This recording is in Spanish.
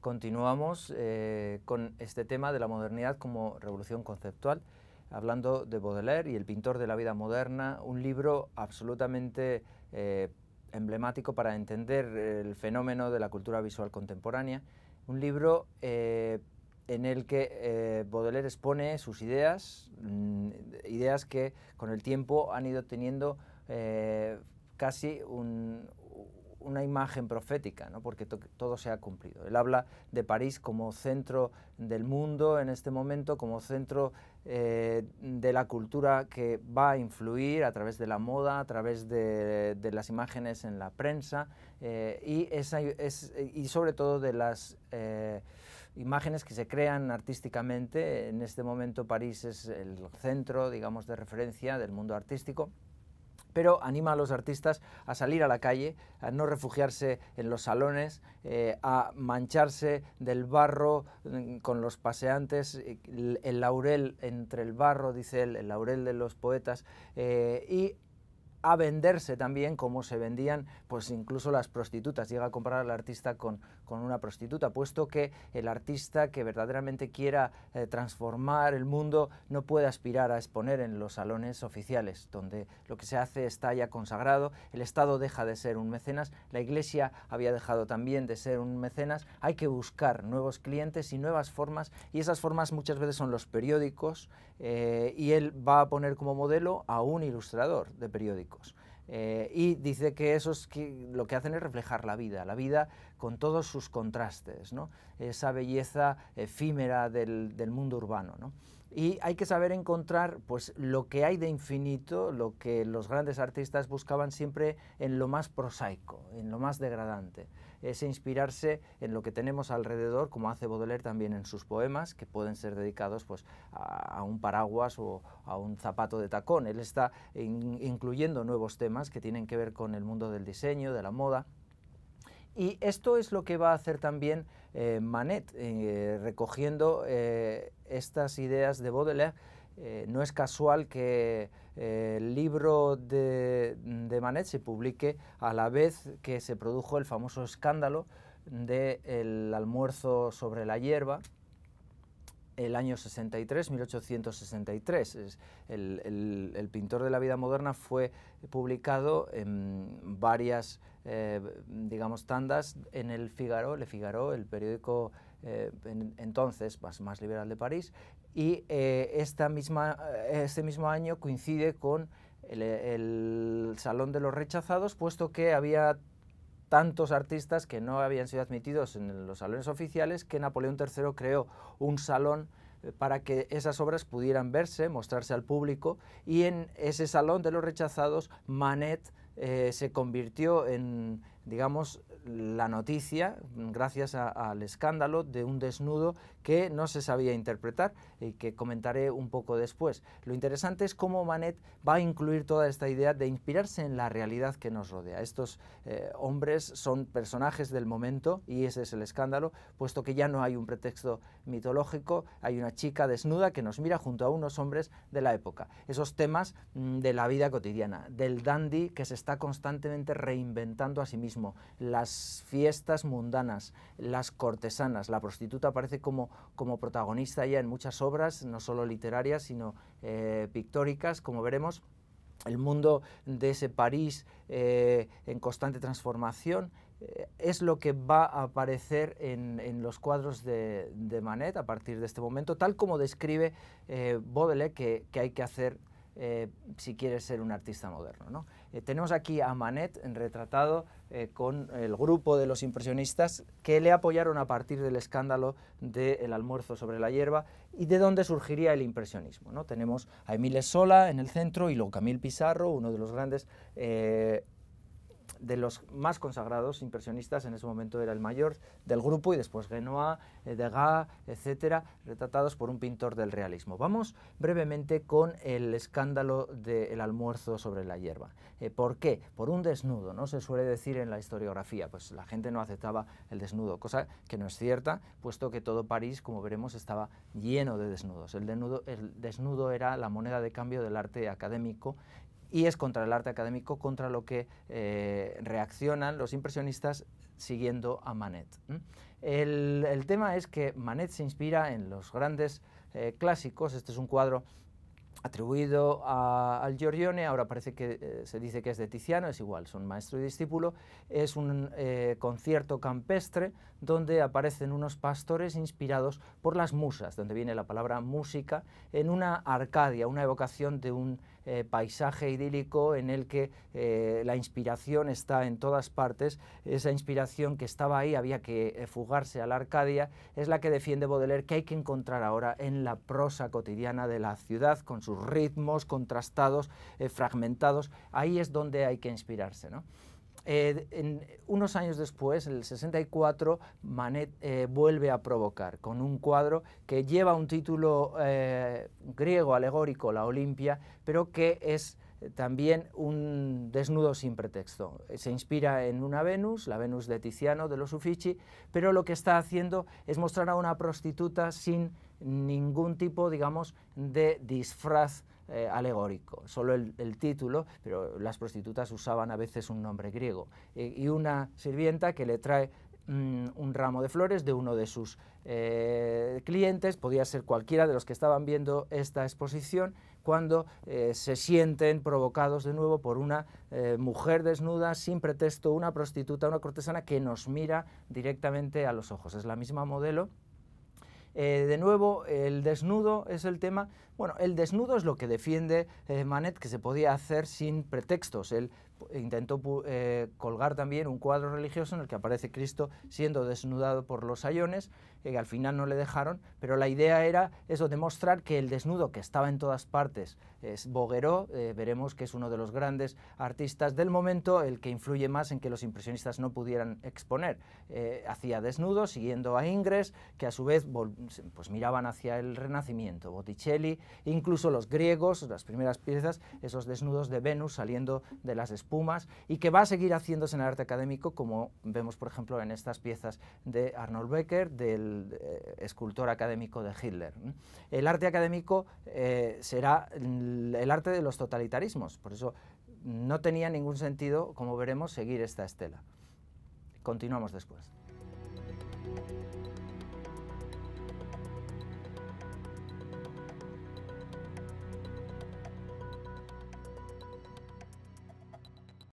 Continuamos eh, con este tema de la modernidad como revolución conceptual, hablando de Baudelaire y el pintor de la vida moderna, un libro absolutamente eh, emblemático para entender el fenómeno de la cultura visual contemporánea, un libro eh, en el que Baudelaire expone sus ideas, mm, ideas que con el tiempo han ido teniendo casi un, una imagen profética, ¿no? porque todo se ha cumplido. Él habla de París como centro del mundo en este momento, como centro eh, de la cultura que va a influir a través de la moda, a través de, las imágenes en la prensa eh, y, y sobre todo de las eh, imágenes que se crean artísticamente. En este momento París es el centro, digamos, de referencia del mundo artístico pero anima a los artistas a salir a la calle, a no refugiarse en los salones, eh, a mancharse del barro mm, con los paseantes, eh, el, laurel entre el barro, dice él, el laurel de los poetas, eh, y a venderse también como se vendían pues incluso las prostitutas. Llega a comparar al artista con, con una prostituta, puesto que el artista que verdaderamente quiera eh, transformar el mundo no puede aspirar a exponer en los salones oficiales, donde lo que se hace está ya consagrado, el Estado deja de ser un mecenas, la Iglesia había dejado también de ser un mecenas, hay que buscar nuevos clientes y nuevas formas, y esas formas muchas veces son los periódicos, eh, y él va a poner como modelo a un ilustrador de periódicos. Eh, y dice que eso es que lo que hacen es reflejar la vida, la vida con todos sus contrastes, esa belleza efímera del, mundo urbano. Y hay que saber encontrar pues, lo que hay de infinito, lo que los grandes artistas buscaban siempre en lo más prosaico, en lo más degradante. Es inspirarse en lo que tenemos alrededor, como hace Baudelaire también en sus poemas, que pueden ser dedicados pues, a, un paraguas o a un zapato de tacón. Él está incluyendo nuevos temas que tienen que ver con el mundo del diseño, de la moda. Y esto es lo que va a hacer también eh, Manet, eh, recogiendo eh, estas ideas de Baudelaire. no es casual que el libro de, Manet se publique a la vez que se produjo el famoso escándalo del el almuerzo sobre la hierba, el año 63, 1863. el, pintor de la vida moderna fue publicado en varias, eh, digamos, tandas en el Figaro, Le Figaro, el periódico eh, entonces más, más, liberal de París, y eh, esta misma, este mismo año coincide con el, el Salón de los Rechazados, puesto que había tantos artistas que no habían sido admitidos en los salones oficiales que Napoleón III creó un salón eh, para que esas obras pudieran verse, mostrarse al público, y en ese salón de los rechazados, Manet eh, se convirtió en, digamos, la noticia, gracias al escándalo de un desnudo que no se sabía interpretar y que comentaré un poco después. Lo interesante es cómo Manet va a incluir toda esta idea de inspirarse en la realidad que nos rodea. Estos eh, hombres son personajes del momento y ese es el escándalo, puesto que ya no hay un pretexto mitológico, hay una chica desnuda que nos mira junto a unos hombres de la época. Esos temas mm, de la vida cotidiana, del dandy que se está constantemente reinventando a sí mismo, las fiestas mundanas, las cortesanas. La prostituta aparece como, protagonista ya en muchas obras, no solo literarias, sino eh, pictóricas, como veremos. El mundo de ese París eh, en constante transformación eh, es lo que va a aparecer en, los cuadros de, Manet a partir de este momento, tal como describe eh, Baudelaire que, hay que hacer si quieres ser un artista moderno. Eh, tenemos aquí a Manet retratado eh, con el grupo de los impresionistas que le apoyaron a partir del escándalo del almuerzo sobre la hierba y de dónde surgiría el impresionismo. ¿no? Tenemos a Emile Sola en el centro y luego Camille Pizarro, uno de los grandes eh, de los más consagrados impresionistas, en ese momento era el mayor del grupo y después Renoir, eh, Degas, etcétera, retratados por un pintor del realismo. Vamos brevemente con el escándalo del almuerzo sobre la hierba. Eh, ¿Por qué? Por un desnudo, ¿no? Se suele decir en la historiografía, pues la gente no aceptaba el desnudo, cosa que no es cierta, puesto que todo París, como veremos, estaba lleno de desnudos. El desnudo, el desnudo era la moneda de cambio del arte académico y es contra el arte académico, contra lo que eh, reaccionan los impresionistas siguiendo a Manet. El, tema es que Manet se inspira en los grandes eh, clásicos, este es un cuadro atribuido a, al Giorgione, ahora parece que eh, se dice que es de Tiziano, es igual, son maestro y discípulo, es un concierto campestre donde aparecen unos pastores inspirados por las musas, donde viene la palabra música, en una Arcadia, una evocación de un eh, paisaje idílico en el que eh, la inspiración está en todas partes, esa inspiración que estaba ahí, había que eh, fugarse a la Arcadia, es la que defiende Baudelaire que hay que encontrar ahora en la prosa cotidiana de la ciudad, con sus ritmos contrastados, fragmentados, ahí es donde hay que inspirarse. Eh, unos años después, en el 64, Manet eh, vuelve a provocar con un cuadro que lleva un título eh, griego alegórico, La Olimpia, pero que es también un desnudo sin pretexto. Se inspira en una Venus, la Venus de Tiziano, de los Uffizi, pero lo que está haciendo es mostrar a una prostituta sin ningún tipo, digamos, de disfraz eh, alegórico, solo el, título, pero las prostitutas usaban a veces un nombre griego. Eh, y una sirvienta que le trae mm, un ramo de flores de uno de sus eh, clientes, podía ser cualquiera de los que estaban viendo esta exposición, cuando se sienten provocados de nuevo por una mujer desnuda, sin pretexto, una prostituta, una cortesana que nos mira directamente a los ojos. Es la misma modelo eh, de nuevo, el desnudo es el tema. Bueno, el desnudo es lo que defiende eh, Manet que se podía hacer sin pretextos intentó eh, colgar también un cuadro religioso en el que aparece Cristo siendo desnudado por los sayones, que eh, al final no le dejaron, pero la idea era eso, demostrar que el desnudo que estaba en todas partes es Bogueró, eh, veremos que es uno de los grandes artistas del momento, el que influye más en que los impresionistas no pudieran exponer. hacía desnudos siguiendo a Ingres, que a su vez pues, miraban hacia el Renacimiento, Botticelli, incluso los griegos, las primeras piezas, esos desnudos de Venus saliendo de las espaldas. Pumas y que va a seguir haciéndose en el arte académico, como vemos, por ejemplo, en estas piezas de Arnold Becker, del eh, escultor académico de Hitler. El arte académico eh, será el arte de los totalitarismos, por eso no tenía ningún sentido, como veremos, seguir esta estela. Continuamos después.